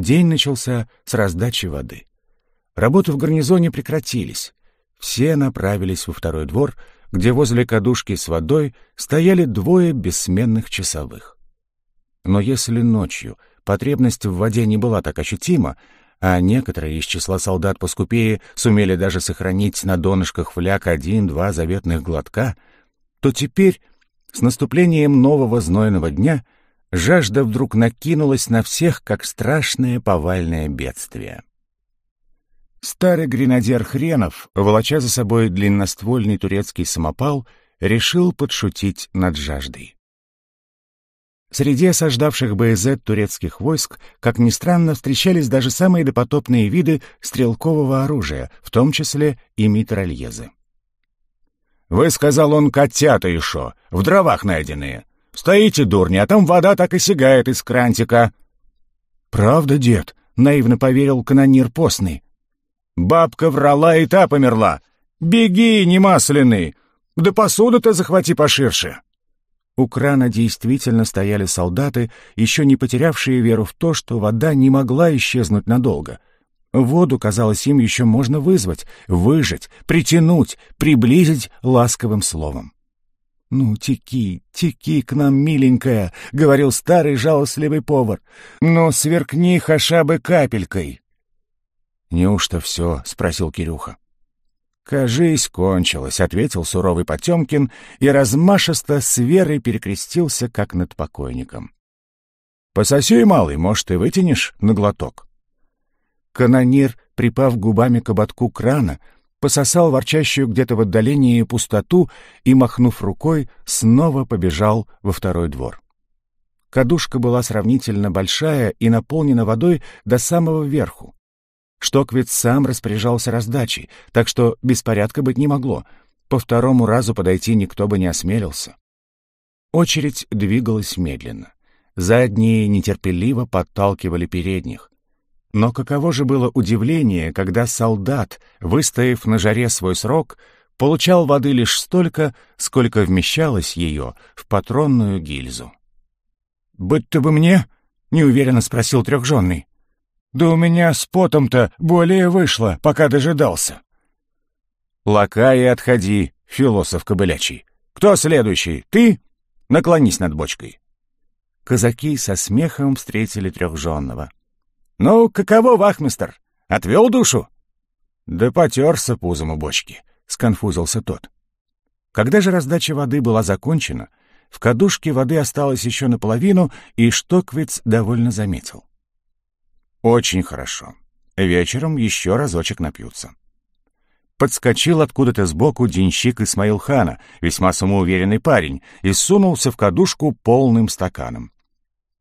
День начался с раздачи воды. Работы в гарнизоне прекратились. Все направились во второй двор, где возле кадушки с водой стояли двое бессменных часовых. Но если ночью потребность в воде не была так ощутима, а некоторые из числа солдат поскупее сумели даже сохранить на донышках фляг один-два заветных глотка, то теперь, с наступлением нового знойного дня — жажда вдруг накинулась на всех, как страшное повальное бедствие. Старый гренадер Хренов, волоча за собой длинноствольный турецкий самопал, решил подшутить над жаждой. Среди осаждавших БЗ турецких войск, как ни странно, встречались даже самые допотопные виды стрелкового оружия, в том числе и митральезы. «Вы, — сказал он, — котята еще, в дровах найденные. Стоите, дурни, а там вода так и сигает из крантика». «Правда, дед?» — наивно поверил канонир постный. «Бабка врала и та померла. Беги, немасленный! Да посуду-то захвати поширше!» У крана действительно стояли солдаты, еще не потерявшие веру в то, что вода не могла исчезнуть надолго. Воду, казалось, им еще можно вызвать, выжать, притянуть, приблизить ласковым словом. «Ну, теки, теки к нам, миленькая», — говорил старый жалостливый повар. «Но сверкни хаша бы капелькой». «Неужто все?» — спросил Кирюха. «Кажись, кончилось», — ответил суровый Потемкин и размашисто с верой перекрестился, как над покойником. «Пососи, малый, может, и вытянешь на глоток». Канонир, припав губами к ободку крана, пососал ворчащую где-то в отдалении пустоту и, махнув рукой, снова побежал во второй двор. Кадушка была сравнительно большая и наполнена водой до самого верху. Штоквит сам распоряжался раздачей, так что беспорядка быть не могло. По второму разу подойти никто бы не осмелился. Очередь двигалась медленно. Задние нетерпеливо подталкивали передних. Но каково же было удивление, когда солдат, выстояв на жаре свой срок, получал воды лишь столько, сколько вмещалось ее в патронную гильзу. «Быть-то бы мне?» — неуверенно спросил трехженный. «Да у меня с потом-то более вышло, пока дожидался». «Лакай отходи, философ кобылячий. Кто следующий? Ты? Наклонись над бочкой». Казаки со смехом встретили трехженного — «Ну, каково, вахмистер? Отвел душу?» «Да потерся пузом у бочки», — сконфузился тот. Когда же раздача воды была закончена, в кадушке воды осталось еще наполовину, и Штоквиц довольно заметил. «Очень хорошо. Вечером еще разочек напьются». Подскочил откуда-то сбоку денщик Исмаилхана, весьма самоуверенный парень, и сунулся в кадушку полным стаканом.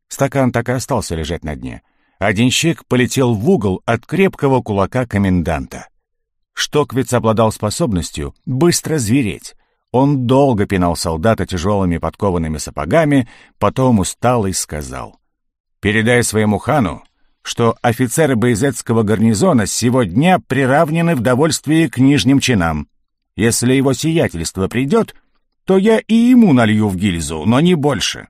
Стакан так и остался лежать на дне — один денщик полетел в угол от крепкого кулака коменданта. Штоквиц обладал способностью быстро звереть. Он долго пинал солдата тяжелыми подкованными сапогами, потом устал и сказал. «Передай своему хану, что офицеры Байзетского гарнизона сегодня приравнены в довольствии к нижним чинам. Если его сиятельство придет, то я и ему налью в гильзу, но не больше».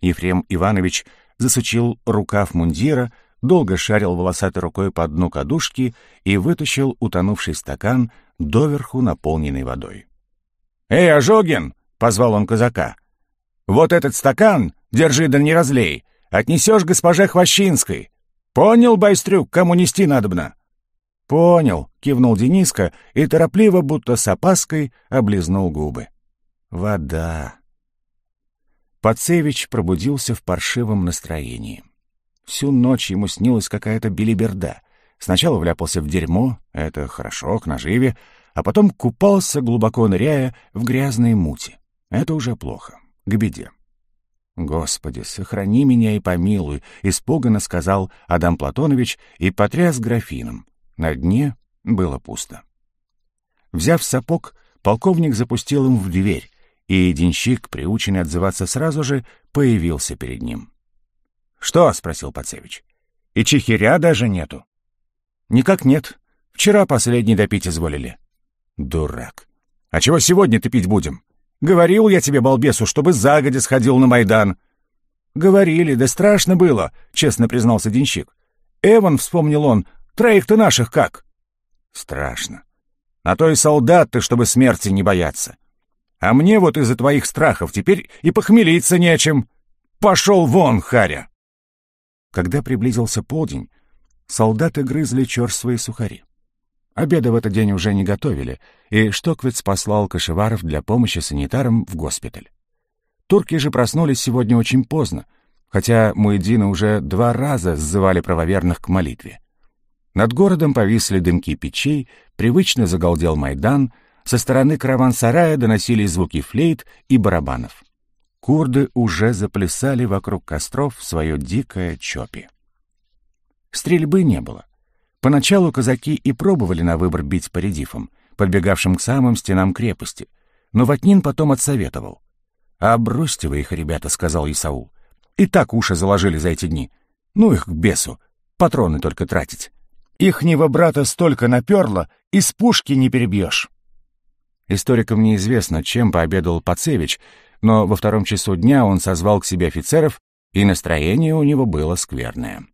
Ефрем Иванович засучил рукав мундира, долго шарил волосатой рукой по дну кадушки и вытащил утонувший стакан, доверху наполненный водой. «Эй, Ожогин!» — позвал он казака. «Вот этот стакан, держи да не разлей, отнесешь госпоже Хвощинской. Понял, байстрюк, кому нести надобно?» «Понял», — кивнул Дениска и торопливо, будто с опаской, облизнул губы. «Вода! Пацевич пробудился в паршивом настроении. Всю ночь ему снилась какая-то билиберда: Сначала вляпался в дерьмо, это хорошо, к наживе, а потом купался, глубоко ныряя, в грязные мути. Это уже плохо, к беде. «Господи, сохрани меня и помилуй», — испуганно сказал Адам Платонович и потряс графином. На дне было пусто. Взяв сапог, полковник запустил им в дверь, и денщик, приученный отзываться сразу же, появился перед ним. «Что?» — спросил Пацевич. «И чехиря даже нету». «Никак нет. Вчера последний допить изволили». «Дурак. А чего сегодня ты пить будем? Говорил я тебе, балбесу, чтобы загодя сходил на Майдан». «Говорили, да страшно было», — честно признался денщик. «Эван», — вспомнил он, — «троих-то наших как?» «Страшно. На то и солдат ты, чтобы смерти не бояться. А мне вот из-за твоих страхов теперь и похмелиться нечем. Пошел вон, Харя!» Когда приблизился полдень, солдаты грызли свои сухари. Обеда в этот день уже не готовили, и Штоквиц послал Кошеваров для помощи санитарам в госпиталь. Турки же проснулись сегодня очень поздно, хотя Муэдины уже два раза сзывали правоверных к молитве. Над городом повисли дымки печей, привычно загалдел Майдан — со стороны караван-сарая доносились звуки флейт и барабанов. Курды уже заплясали вокруг костров в свое дикое чопи. Стрельбы не было. Поначалу казаки и пробовали на выбор бить по редифам, подбегавшим к самым стенам крепости, но Ватнин потом отсоветовал. «Обросьте «А вы их, ребята», — сказал Исаул. «И так уши заложили за эти дни. Ну их к бесу, патроны только тратить. Ихнего брата столько наперло, из пушки не перебьешь». Историкам неизвестно, чем пообедал Пацевич, но во втором часу дня он созвал к себе офицеров, и настроение у него было скверное.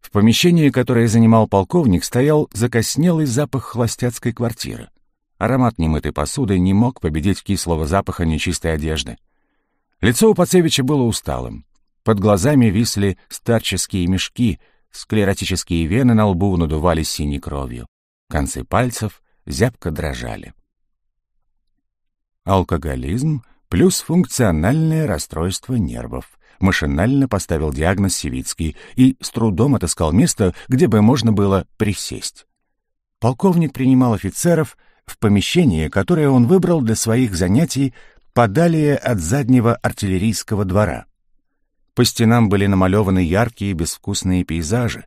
В помещении, которое занимал полковник, стоял закоснелый запах холостяцкой квартиры. Аромат немытой посуды не мог победить кислого запаха нечистой одежды. Лицо у Пацевича было усталым. Под глазами висли старческие мешки, склеротические вены на лбу надувались синей кровью. Концы пальцев зябко дрожали алкоголизм плюс функциональное расстройство нервов. Машинально поставил диагноз Севицкий и с трудом отыскал место, где бы можно было присесть. Полковник принимал офицеров в помещении, которое он выбрал для своих занятий подалее от заднего артиллерийского двора. По стенам были намалеваны яркие безвкусные пейзажи.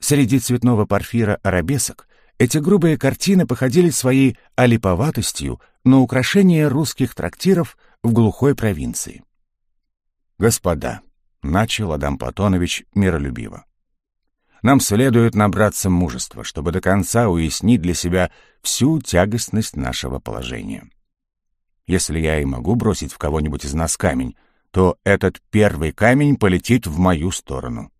Среди цветного порфира арабесок эти грубые картины походили своей олиповатостью на украшение русских трактиров в глухой провинции. «Господа», — начал Адам Платонович миролюбиво, — «нам следует набраться мужества, чтобы до конца уяснить для себя всю тягостность нашего положения. Если я и могу бросить в кого-нибудь из нас камень, то этот первый камень полетит в мою сторону.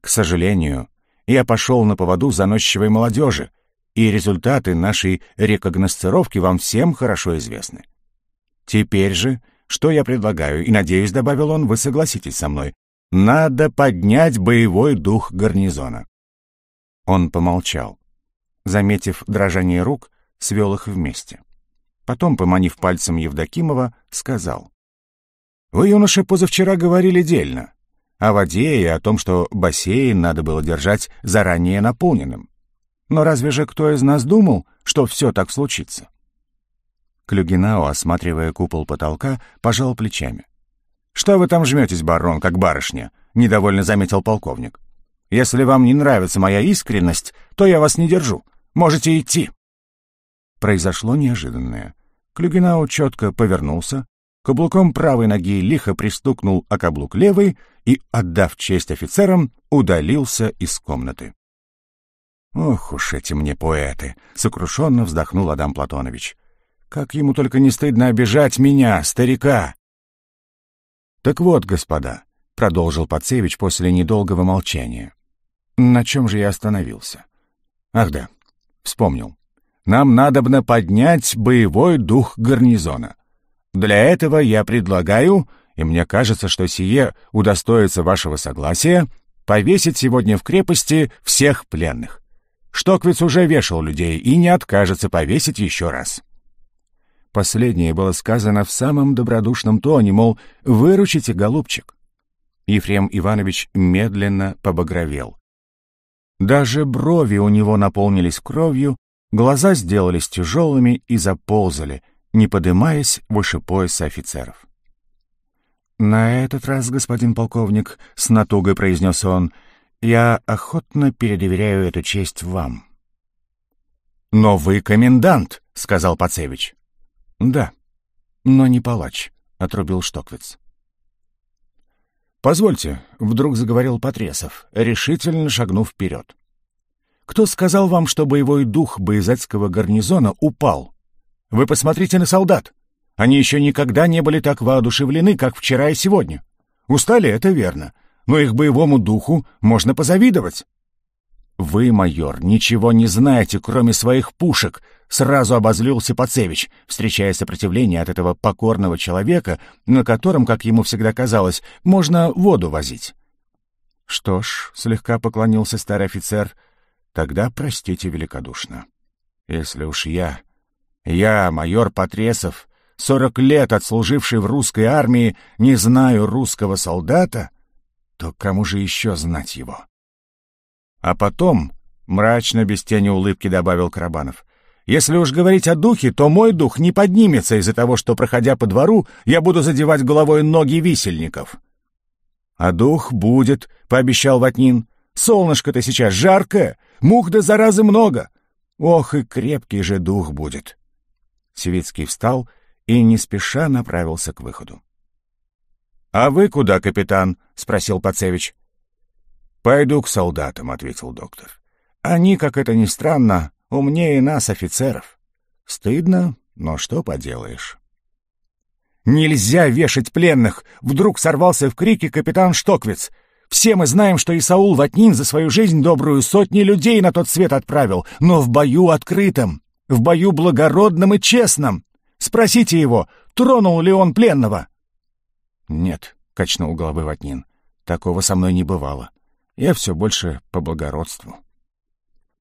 К сожалению, я пошел на поводу заносчивой молодежи, и результаты нашей рекогносцировки вам всем хорошо известны. Теперь же, что я предлагаю, и, надеюсь, добавил он, вы согласитесь со мной, надо поднять боевой дух гарнизона. Он помолчал. Заметив дрожание рук, свел их вместе. Потом, поманив пальцем Евдокимова, сказал. «Вы, юноша, позавчера говорили дельно о воде и о том, что бассейн надо было держать заранее наполненным. Но разве же кто из нас думал, что все так случится? Клюгинау, осматривая купол потолка, пожал плечами. «Что вы там жметесь, барон, как барышня?» — недовольно заметил полковник. «Если вам не нравится моя искренность, то я вас не держу. Можете идти». Произошло неожиданное. Клюгинау четко повернулся, каблуком правой ноги лихо пристукнул о каблук левой — и, отдав честь офицерам, удалился из комнаты. «Ох уж эти мне поэты!» — сокрушенно вздохнул Адам Платонович. «Как ему только не стыдно обижать меня, старика!» «Так вот, господа», — продолжил Подсевич после недолгого молчания. «На чем же я остановился?» «Ах да, вспомнил. Нам надобно поднять боевой дух гарнизона. Для этого я предлагаю и мне кажется, что сие удостоится вашего согласия повесить сегодня в крепости всех пленных. Штоквиц уже вешал людей и не откажется повесить еще раз». Последнее было сказано в самом добродушном тоне, мол, «выручите, голубчик». Ефрем Иванович медленно побагровел. Даже брови у него наполнились кровью, глаза сделались тяжелыми и заползали, не подымаясь выше пояса офицеров. «На этот раз, господин полковник», — с натугой произнес он, — «я охотно передоверяю эту честь вам». «Но вы комендант», — сказал Пацевич. «Да, но не палач», — отрубил Штоквиц. «Позвольте», — вдруг заговорил Патресов, решительно шагнув вперед. «Кто сказал вам, что боевой дух боязацкого гарнизона упал? Вы посмотрите на солдат! Они еще никогда не были так воодушевлены, как вчера и сегодня. Устали, это верно, но их боевому духу можно позавидовать. «Вы, майор, ничего не знаете, кроме своих пушек», — сразу обозлился Пацевич, встречая сопротивление от этого покорного человека, на котором, как ему всегда казалось, можно воду возить. «Что ж», — слегка поклонился старый офицер, — «тогда простите великодушно. Если уж я, я, майор Потресов, сорок лет отслуживший в русской армии, не знаю русского солдата, то кому же еще знать его? А потом, мрачно, без тени улыбки добавил Карабанов, если уж говорить о духе, то мой дух не поднимется из-за того, что, проходя по двору, я буду задевать головой ноги висельников. «А дух будет», — пообещал Ватнин. «Солнышко-то сейчас жаркое, мух да заразы много. Ох, и крепкий же дух будет». Севицкий встал и не спеша направился к выходу. «А вы куда, капитан?» — спросил Пацевич. «Пойду к солдатам», — ответил доктор. «Они, как это ни странно, умнее нас, офицеров. Стыдно, но что поделаешь». «Нельзя вешать пленных!» — вдруг сорвался в крике капитан Штоквиц. «Все мы знаем, что Исаул Ватнин за свою жизнь добрую сотни людей на тот свет отправил, но в бою открытом, в бою благородном и честном. Спросите его, тронул ли он пленного?» «Нет», — качнул головой Ватнин, — «такого со мной не бывало. Я все больше по благородству».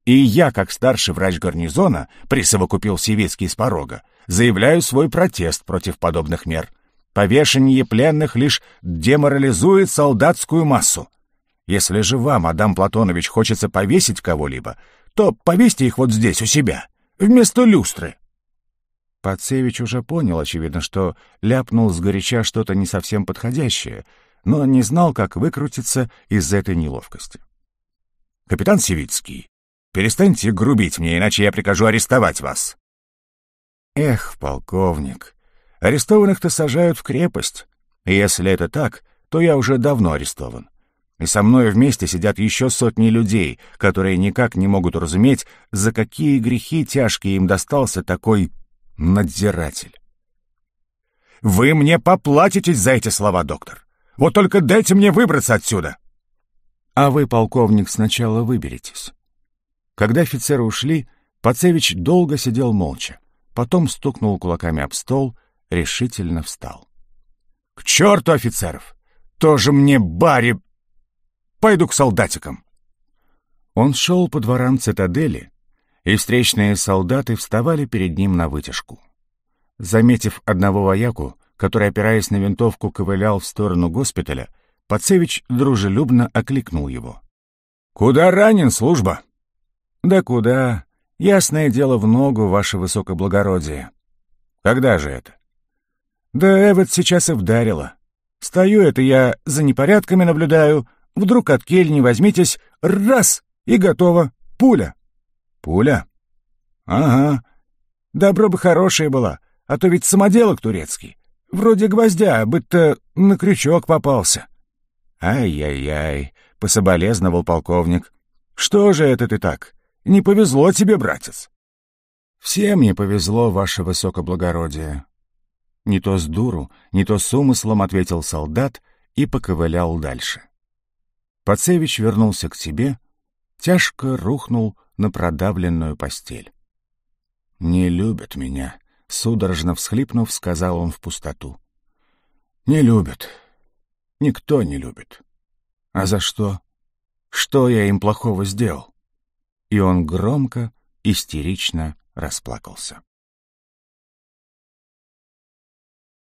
«И я, как старший врач гарнизона, присовокупил Севицкий с порога, заявляю свой протест против подобных мер. Повешение пленных лишь деморализует солдатскую массу. Если же вам, Адам Платонович, хочется повесить кого-либо, то повесьте их вот здесь, у себя, вместо люстры. Пацевич уже понял, очевидно, что ляпнул сгоряча что-то не совсем подходящее, но не знал, как выкрутиться из этой неловкости. «Капитан Севицкий, перестаньте грубить мне, иначе я прикажу арестовать вас!» «Эх, полковник, арестованных-то сажают в крепость, и если это так, то я уже давно арестован. И со мной вместе сидят еще сотни людей, которые никак не могут разуметь, за какие грехи тяжкие им достался такой надзиратель. Вы мне поплатитесь за эти слова, доктор. Вот только дайте мне выбраться отсюда. А вы, полковник, сначала выберитесь. Когда офицеры ушли, Пацевич долго сидел молча, потом стукнул кулаками об стол, решительно встал. «К черту офицеров! Тоже мне баре... Пойду к солдатикам!» Он шел по дворам цитадели, и встречные солдаты вставали перед ним на вытяжку. Заметив одного вояку, который, опираясь на винтовку, ковылял в сторону госпиталя, Пацевич дружелюбно окликнул его. «Куда ранен, служба?» «Да куда? Ясное дело в ногу, ваше высокоблагородие». «Когда же это?» «Да Эвот сейчас и вдарила. Стою это я, за непорядками наблюдаю, вдруг от кельни возьмитесь, раз, и готово, пуля». Пуля? Ага. Добро бы хорошая была, а то ведь самоделок турецкий. Вроде гвоздя, быть-то на крючок попался. Ай-яй-яй, пособолезновал полковник. Что же это ты так? Не повезло тебе, братец. Всем не повезло, ваше высокоблагородие. Не то с дуру, не то с умыслом ответил солдат и поковылял дальше. Пацевич вернулся к себе, тяжко рухнул на продавленную постель. «Не любят меня», — судорожно всхлипнув, сказал он в пустоту. «Не любят. Никто не любит. А за что? Что я им плохого сделал?» И он громко, истерично расплакался.